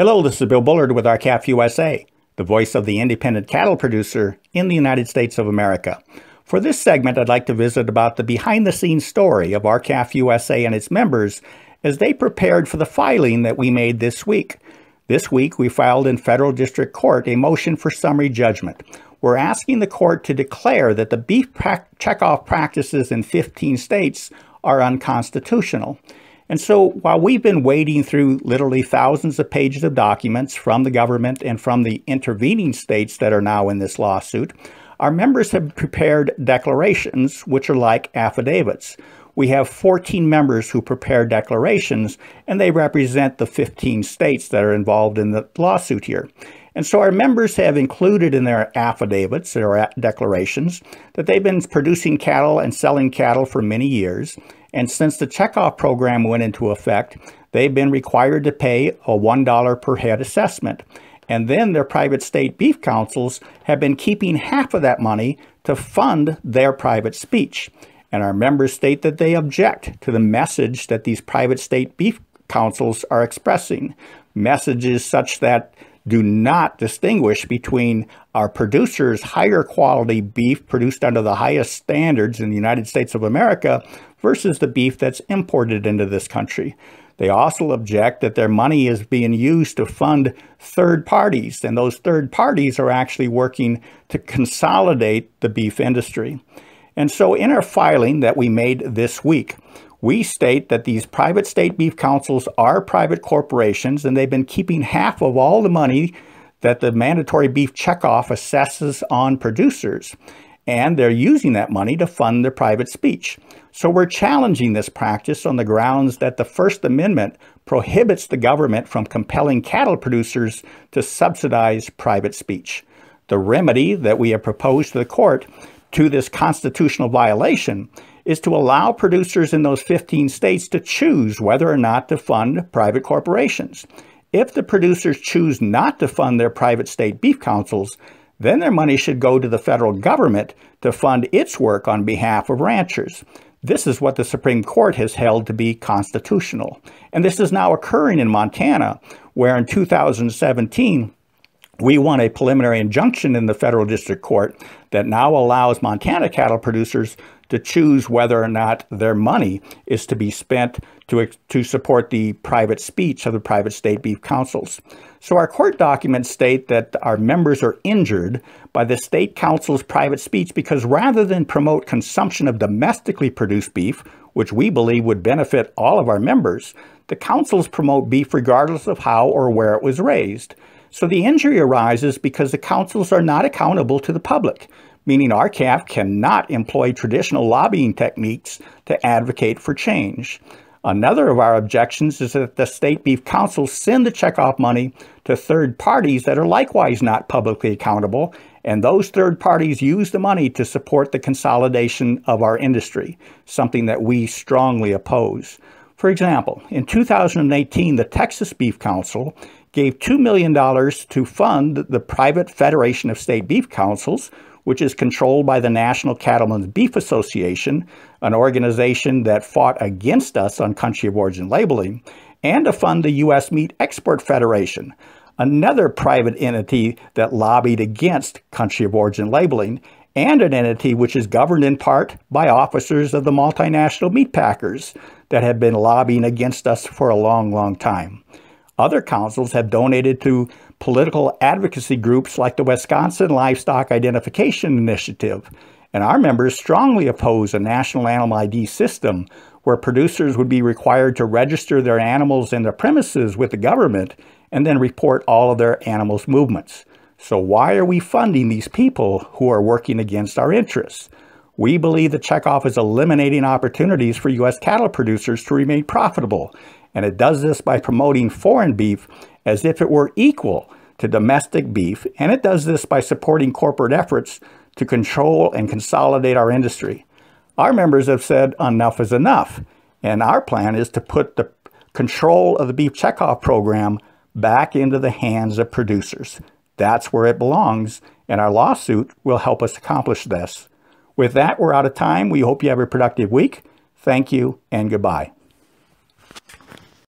Hello, this is Bill Bullard with RCAF USA, the voice of the independent cattle producer in the United States of America. For this segment, I'd like to visit about the behind-the-scenes story of RCAF USA and its members as they prepared for the filing that we made this week. This week, we filed in federal district court a motion for summary judgment. We're asking the court to declare that the beef pra checkoff practices in 15 states are unconstitutional. And so while we've been wading through literally thousands of pages of documents from the government and from the intervening states that are now in this lawsuit, our members have prepared declarations, which are like affidavits. We have 14 members who prepare declarations, and they represent the 15 states that are involved in the lawsuit here. And so our members have included in their affidavits, their declarations, that they've been producing cattle and selling cattle for many years. And since the checkoff program went into effect, they've been required to pay a $1 per head assessment. And then their private state beef councils have been keeping half of that money to fund their private speech. And our members state that they object to the message that these private state beef councils are expressing. Messages such that do not distinguish between our producers' higher quality beef produced under the highest standards in the United States of America versus the beef that's imported into this country. They also object that their money is being used to fund third parties, and those third parties are actually working to consolidate the beef industry. And so, in our filing that we made this week, we state that these private state beef councils are private corporations and they've been keeping half of all the money that the mandatory beef checkoff assesses on producers. And they're using that money to fund their private speech. So we're challenging this practice on the grounds that the First Amendment prohibits the government from compelling cattle producers to subsidize private speech. The remedy that we have proposed to the court to this constitutional violation is to allow producers in those 15 states to choose whether or not to fund private corporations. If the producers choose not to fund their private state beef councils, then their money should go to the federal government to fund its work on behalf of ranchers. This is what the Supreme Court has held to be constitutional. And this is now occurring in Montana, where in 2017, we won a preliminary injunction in the federal district court that now allows Montana cattle producers to choose whether or not their money is to be spent to, to support the private speech of the private state beef councils. So our court documents state that our members are injured by the state council's private speech because rather than promote consumption of domestically produced beef, which we believe would benefit all of our members, the councils promote beef regardless of how or where it was raised. So the injury arises because the councils are not accountable to the public meaning RCAF cannot employ traditional lobbying techniques to advocate for change. Another of our objections is that the state beef councils send the checkoff money to third parties that are likewise not publicly accountable, and those third parties use the money to support the consolidation of our industry, something that we strongly oppose. For example, in 2018, the Texas Beef Council gave $2 million to fund the private Federation of State Beef Councils, which is controlled by the National Cattlemen's Beef Association, an organization that fought against us on country of origin labeling, and to fund the U.S. Meat Export Federation, another private entity that lobbied against country of origin labeling, and an entity which is governed in part by officers of the multinational meat packers that have been lobbying against us for a long, long time. Other councils have donated to political advocacy groups like the Wisconsin Livestock Identification Initiative, and our members strongly oppose a national animal ID system where producers would be required to register their animals and their premises with the government and then report all of their animals' movements. So, why are we funding these people who are working against our interests? We believe the checkoff is eliminating opportunities for U.S. cattle producers to remain profitable, and it does this by promoting foreign beef as if it were equal to domestic beef, and it does this by supporting corporate efforts to control and consolidate our industry. Our members have said enough is enough, and our plan is to put the control of the beef checkoff program back into the hands of producers. That's where it belongs, and our lawsuit will help us accomplish this. With that, we're out of time. We hope you have a productive week. Thank you, and goodbye.